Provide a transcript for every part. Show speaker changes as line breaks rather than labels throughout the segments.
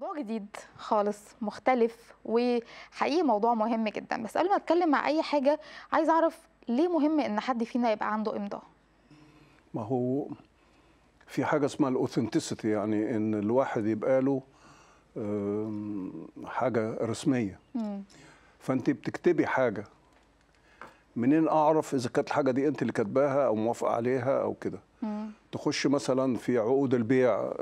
موضوع جديد خالص مختلف وحقيقي موضوع مهم جدا بس قبل ما اتكلم مع اي حاجه عايز اعرف ليه مهم ان حد فينا يبقى عنده امضاء
ما هو في حاجه اسمها الاوثنتسيتي يعني ان الواحد يبقى له حاجه رسميه م. فانت بتكتبي حاجه منين اعرف اذا كانت الحاجه دي انت اللي كاتباها او موافقه عليها او كده تخش مثلا في عقود البيع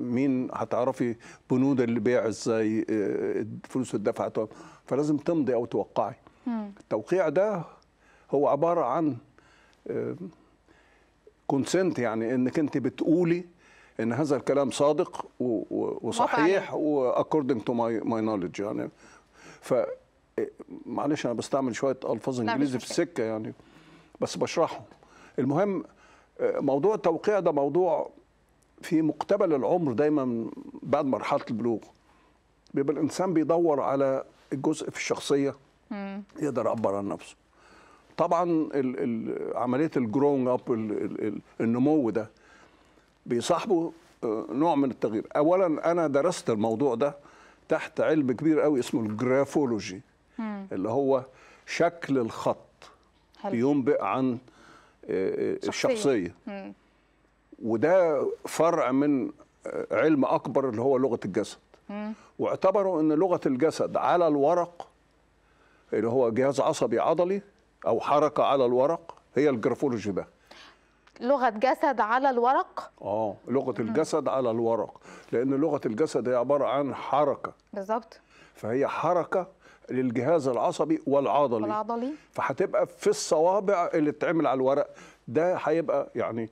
مين هتعرفي بنود البيع ازاي الفلوس آه، الدفع فلازم تمضي او توقعي التوقيع ده هو عباره عن كونسنت آه، يعني انك انت بتقولي ان هذا الكلام صادق وصحيح واكوردنج تو ماي نولج يعني ف معلش انا بستعمل شويه الفاظ انجليزي في السكه يعني بس بشرحه المهم موضوع التوقيع ده موضوع في مقتبل العمر دايما بعد مرحله البلوغ بيبقى الانسان بيدور على الجزء في الشخصيه يقدر يعبر عن نفسه طبعا عمليه الجرونج اب النمو ده بيصاحبه آه، نوع من التغيير اولا انا درست الموضوع ده تحت علم كبير قوي اسمه الجرافولوجي اللي هو شكل الخط ينبئ بينبئ عن الشخصيه آه، آه، وده فرع من آه، علم اكبر اللي هو لغه الجسد واعتبروا ان لغه الجسد على الورق اللي هو جهاز عصبي عضلي او حركه على الورق هي الجرافولوجي ده
لغه جسد على الورق
اه لغه الجسد على الورق لان لغه الجسد هي عباره عن حركه بالظبط فهي حركه للجهاز العصبي والعضلي والعضلي فهتبقى في الصوابع اللي بتعمل على الورق ده هيبقى يعني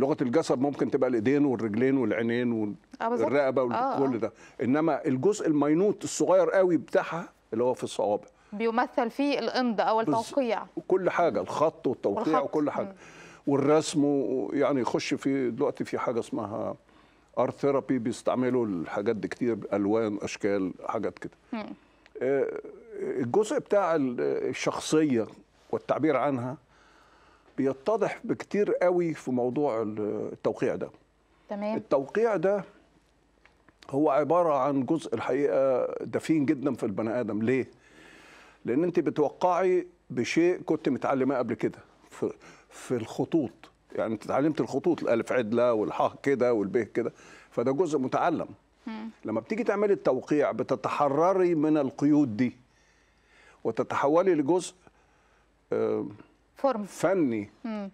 لغه الجسد ممكن تبقى الايدين والرجلين والعينين آه، والرقبه وكل آه، آه. ده انما الجزء المينوت الصغير قوي بتاعها اللي هو في الصوابع
بيمثل فيه الامض او التوقيع
كل حاجه الخط والتوقيع والخط. وكل حاجه م. والرسم يعني يخش في دلوقتي في حاجه اسمها ارت ثيرابي بيستعملوا الحاجات دي كتير الوان اشكال حاجات كده آه، الجزء بتاع الشخصيه والتعبير عنها بيتضح بكتير قوي في موضوع التوقيع ده تمام التوقيع ده هو عباره عن جزء الحقيقه دفين جدا في البني ادم ليه لان انت بتوقعي بشيء كنت متعلمه قبل كده في, في الخطوط يعني انت اتعلمت الخطوط الالف عدله والحاء كده والب كده فده جزء متعلم لما بتيجي تعملي التوقيع بتتحرري من القيود دي وتتحولي لجزء آه، فورم فني مم.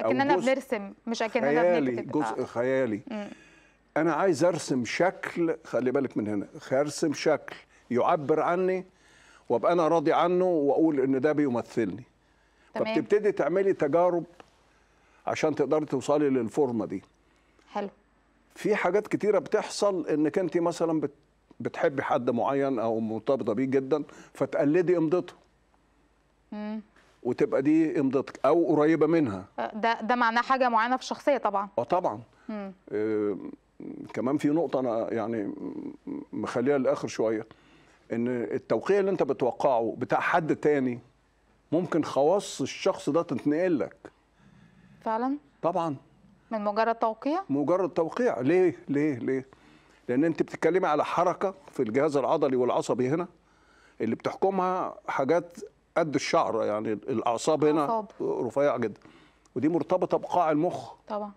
اكننا بنرسم
مش اكننا خيالي بنكتب آه. جزء آه. خيالي مم.
انا عايز ارسم شكل خلي بالك من هنا ارسم شكل يعبر عني وابقى انا راضي عنه واقول ان ده بيمثلني تمام. فبتبتدي تعملي تجارب عشان تقدري توصلي للفورمه دي في حاجات كتيره بتحصل انك انت مثلا بتحبي حد معين او مرتبطه بيه جدا فتقلدي امضته وتبقى دي امضتك او قريبه منها أه،
ده ده معناه حاجه معينه في الشخصيه طبعا
اه طبعا آه كمان في نقطه انا يعني مخليها للاخر شويه ان التوقيع اللي انت بتوقعه بتاع حد تاني ممكن خواص الشخص ده تتنقل لك فعلا طبعا
من مجرد توقيع
مجرد توقيع ليه ليه ليه لان انت بتتكلمي على حركه في الجهاز العضلي والعصبي هنا اللي بتحكمها حاجات قد الشعر يعني الاعصاب هنا رفيعه جدا ودي مرتبطه بقاع المخ طبعا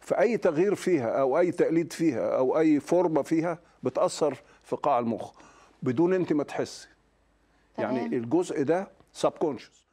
فاي تغيير فيها او اي تقليد فيها او اي فورمه فيها بتاثر في قاع المخ بدون انت ما تحسي يعني الجزء ده سبكونشس